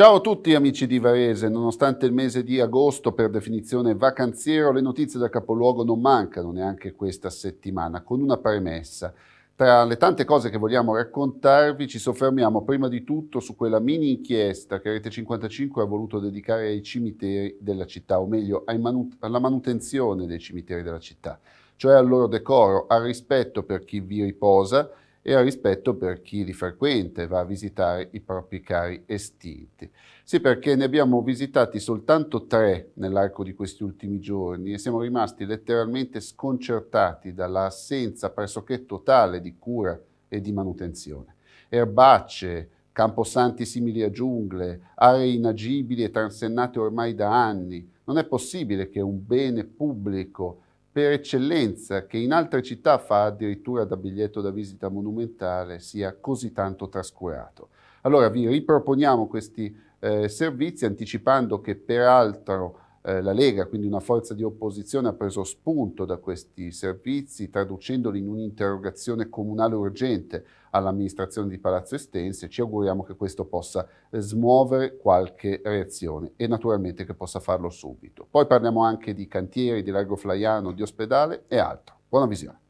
Ciao a tutti amici di Varese, nonostante il mese di agosto per definizione vacanziero, le notizie dal capoluogo non mancano neanche questa settimana, con una premessa. Tra le tante cose che vogliamo raccontarvi ci soffermiamo prima di tutto su quella mini inchiesta che Rete 55 ha voluto dedicare ai cimiteri della città, o meglio manu alla manutenzione dei cimiteri della città, cioè al loro decoro, al rispetto per chi vi riposa e al rispetto per chi li frequenta e va a visitare i propri cari estinti. Sì, perché ne abbiamo visitati soltanto tre nell'arco di questi ultimi giorni e siamo rimasti letteralmente sconcertati dall'assenza pressoché totale di cura e di manutenzione. Erbacce, camposanti simili a giungle, aree inagibili e transennate ormai da anni. Non è possibile che un bene pubblico per eccellenza, che in altre città fa addirittura da biglietto da visita monumentale, sia così tanto trascurato. Allora vi riproponiamo questi eh, servizi anticipando che peraltro eh, la Lega, quindi una forza di opposizione, ha preso spunto da questi servizi, traducendoli in un'interrogazione comunale urgente all'amministrazione di Palazzo Estense. Ci auguriamo che questo possa eh, smuovere qualche reazione e naturalmente che possa farlo subito. Poi parliamo anche di cantieri, di Largo Flaiano, di ospedale e altro. Buona visione.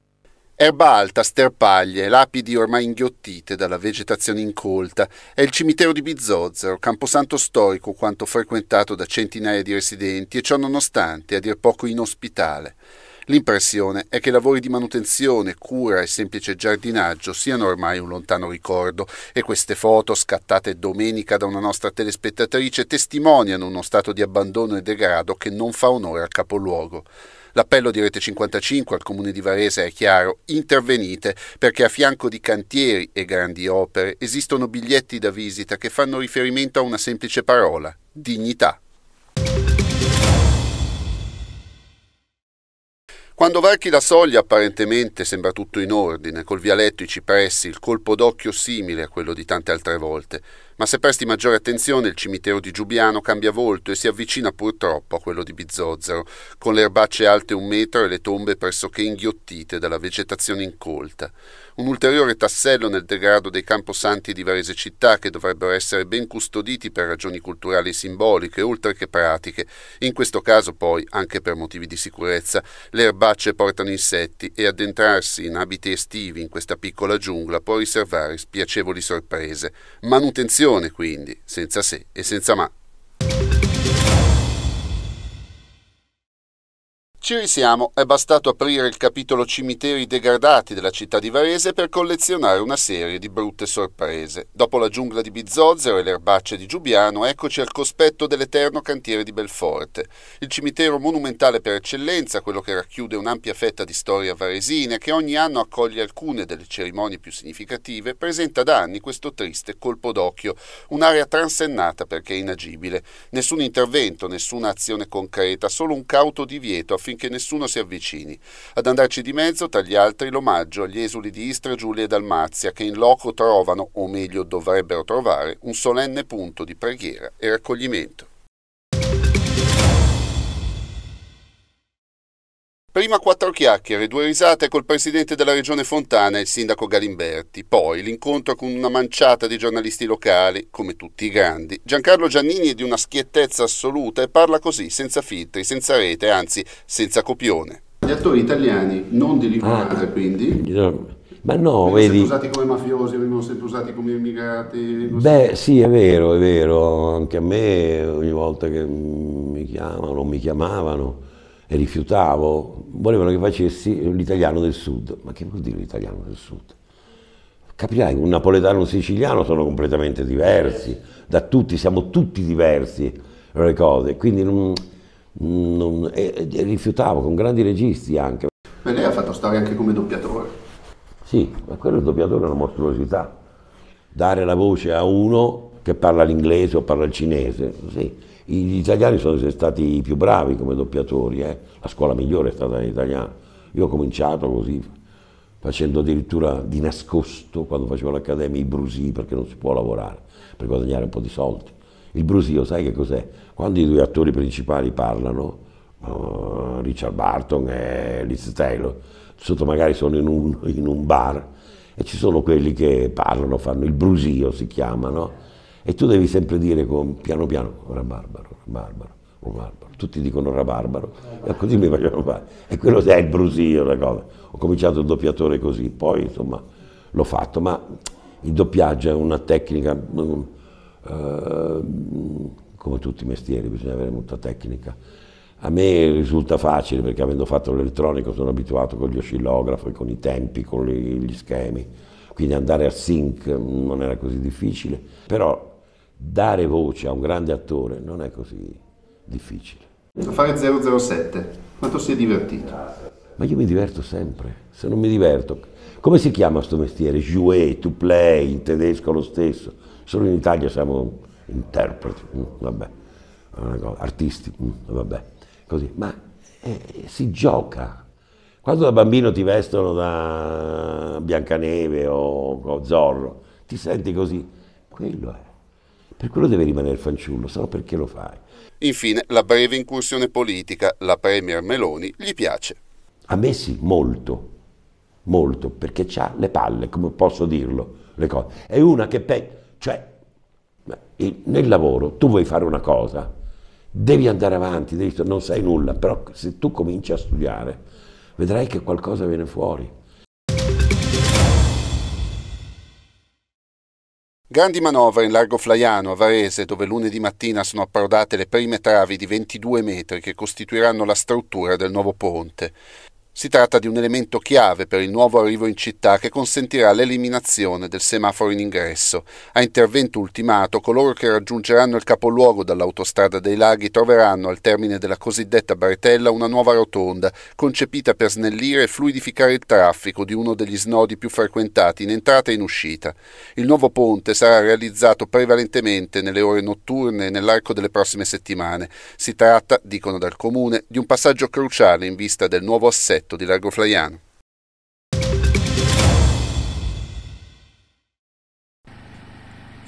Erba alta, sterpaglie, lapidi ormai inghiottite dalla vegetazione incolta, è il cimitero di Bizzozero, camposanto storico quanto frequentato da centinaia di residenti e ciò nonostante a dir poco inospitale. L'impressione è che lavori di manutenzione, cura e semplice giardinaggio siano ormai un lontano ricordo e queste foto scattate domenica da una nostra telespettatrice testimoniano uno stato di abbandono e degrado che non fa onore al capoluogo. L'appello di Rete 55 al comune di Varese è chiaro: intervenite perché a fianco di cantieri e grandi opere esistono biglietti da visita che fanno riferimento a una semplice parola: dignità. Quando varchi la soglia apparentemente sembra tutto in ordine, col vialetto, i cipressi, il colpo d'occhio simile a quello di tante altre volte. Ma se presti maggiore attenzione, il cimitero di Giubiano cambia volto e si avvicina purtroppo a quello di Bizzozzero, con le erbacce alte un metro e le tombe pressoché inghiottite dalla vegetazione incolta. Un ulteriore tassello nel degrado dei camposanti di Varese città che dovrebbero essere ben custoditi per ragioni culturali e simboliche, oltre che pratiche. In questo caso poi, anche per motivi di sicurezza, le erbacce portano insetti e addentrarsi in abiti estivi in questa piccola giungla può riservare spiacevoli sorprese. Manutenzione trasmissione, quindi, senza se e senza ma. Ci risiamo, è bastato aprire il capitolo cimiteri degradati della città di Varese per collezionare una serie di brutte sorprese. Dopo la giungla di Bizzozero e le erbacce di Giubiano, eccoci al cospetto dell'eterno cantiere di Belforte, il cimitero monumentale per eccellenza, quello che racchiude un'ampia fetta di storia varesina che ogni anno accoglie alcune delle cerimonie più significative, presenta da anni questo triste colpo d'occhio, un'area transennata perché inagibile. Nessun intervento, nessuna azione concreta, solo un cauto divieto affinché affinché nessuno si avvicini. Ad andarci di mezzo, tra gli altri, l'omaggio agli esuli di Istria, Giulia e Dalmazia, che in loco trovano, o meglio dovrebbero trovare, un solenne punto di preghiera e raccoglimento. Prima quattro chiacchiere, due risate col presidente della regione Fontana e il sindaco Galimberti, poi l'incontro con una manciata di giornalisti locali, come tutti i grandi. Giancarlo Giannini è di una schiettezza assoluta e parla così, senza filtri, senza rete, anzi senza copione. Gli attori italiani, non di Livornate ah, quindi, ma no, vedi... Vengono usati come mafiosi, vengono sempre usati come immigrati... Beh, sì, è vero, è vero. Anche a me ogni volta che mi chiamano, mi chiamavano e rifiutavo, volevano che facessi l'italiano del sud. Ma che vuol dire l'italiano del sud? Capirai un napoletano e un siciliano sono completamente diversi, da tutti, siamo tutti diversi le cose, quindi non, non, e, e rifiutavo con grandi registi anche. Ma lei ha fatto storia anche come doppiatore. Sì, ma quello il doppiatore è una mostruosità. Dare la voce a uno che parla l'inglese o parla il cinese, sì gli italiani sono stati i più bravi come doppiatori, eh? la scuola migliore è stata l'italiana. Io ho cominciato così, facendo addirittura di nascosto, quando facevo l'accademia, i brusì, perché non si può lavorare, per guadagnare un po' di soldi. Il brusio, sai che cos'è? Quando i due attori principali parlano, uh, Richard Barton e Liz Taylor, sotto magari sono in un, in un bar, e ci sono quelli che parlano, fanno il brusio si chiamano. no? E tu devi sempre dire con, piano piano, rabarbaro, rabarbaro, rabarbaro. Oh tutti dicono rabarbaro, e così mi facevano fare. E quello è il brusio, la cosa. Ho cominciato il doppiatore così, poi insomma l'ho fatto, ma il doppiaggio è una tecnica, mm, eh, come tutti i mestieri, bisogna avere molta tecnica. A me risulta facile perché avendo fatto l'elettronico sono abituato con gli oscillografi, con i tempi, con gli schemi quindi andare al sync non era così difficile, però dare voce a un grande attore non è così difficile. fare 007, quanto si è divertito? Ma io mi diverto sempre, se non mi diverto. Come si chiama questo mestiere? Jouer, to play, in tedesco lo stesso. Solo in Italia siamo interpreti, mm, vabbè, artisti, mm, vabbè, così. Ma eh, si gioca, quando da bambino ti vestono da Biancaneve o Zorro, ti senti così. Quello è. Per quello deve rimanere fanciullo, se no perché lo fai? Infine, la breve incursione politica, la Premier Meloni, gli piace. A me sì, molto, molto, perché ha le palle, come posso dirlo, le cose. È una che, pe- cioè, nel lavoro tu vuoi fare una cosa, devi andare avanti, devi, non sai nulla, però se tu cominci a studiare, vedrai che qualcosa viene fuori. Grandi manovre in largo Flaiano, a Varese, dove lunedì mattina sono approdate le prime travi di 22 metri che costituiranno la struttura del nuovo ponte. Si tratta di un elemento chiave per il nuovo arrivo in città che consentirà l'eliminazione del semaforo in ingresso. A intervento ultimato, coloro che raggiungeranno il capoluogo dall'autostrada dei laghi troveranno al termine della cosiddetta baretella una nuova rotonda, concepita per snellire e fluidificare il traffico di uno degli snodi più frequentati in entrata e in uscita. Il nuovo ponte sarà realizzato prevalentemente nelle ore notturne e nell'arco delle prossime settimane. Si tratta, dicono dal comune, di un passaggio cruciale in vista del nuovo assetto di Largo Flaiano.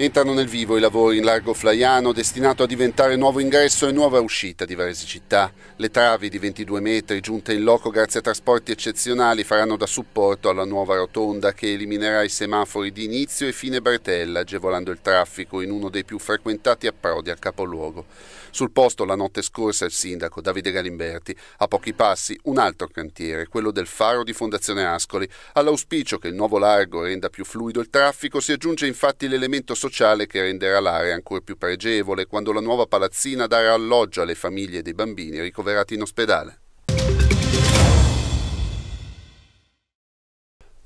Entrano nel vivo i lavori in largo Flaiano, destinato a diventare nuovo ingresso e nuova uscita di varie città. Le travi di 22 metri, giunte in loco grazie a trasporti eccezionali, faranno da supporto alla nuova rotonda che eliminerà i semafori di inizio e fine Bertella, agevolando il traffico in uno dei più frequentati approdi al capoluogo. Sul posto la notte scorsa il sindaco Davide Galimberti, a pochi passi un altro cantiere, quello del faro di Fondazione Ascoli. All'auspicio che il nuovo largo renda più fluido il traffico si aggiunge infatti l'elemento sociale sociale che renderà l'area ancora più pregevole quando la nuova palazzina darà alloggio alle famiglie dei bambini ricoverati in ospedale.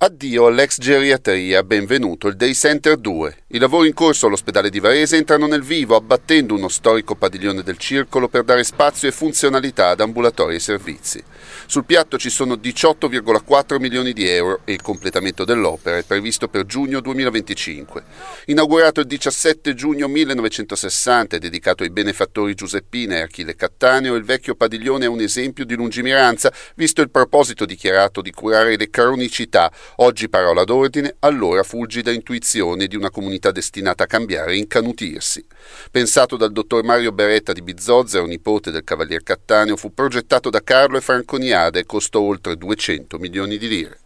Addio all'ex geriatria, benvenuto il Day Center 2. I lavori in corso all'ospedale di Varese entrano nel vivo, abbattendo uno storico padiglione del circolo per dare spazio e funzionalità ad ambulatori e servizi. Sul piatto ci sono 18,4 milioni di euro e il completamento dell'opera è previsto per giugno 2025. Inaugurato il 17 giugno 1960 e dedicato ai benefattori Giuseppina e Achille Cattaneo, il vecchio padiglione è un esempio di lungimiranza, visto il proposito dichiarato di curare le cronicità Oggi parola d'ordine, allora fulgida intuizione di una comunità destinata a cambiare e incanutirsi. Pensato dal dottor Mario Beretta di Bizzozero, nipote del cavalier Cattaneo, fu progettato da Carlo e Franconiade e costò oltre 200 milioni di lire.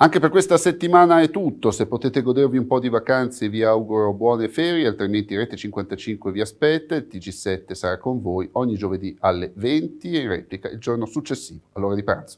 Anche per questa settimana è tutto, se potete godervi un po' di vacanze vi auguro buone ferie, altrimenti Rete 55 vi aspetta, il TG7 sarà con voi ogni giovedì alle 20 e in replica il giorno successivo all'ora di pranzo.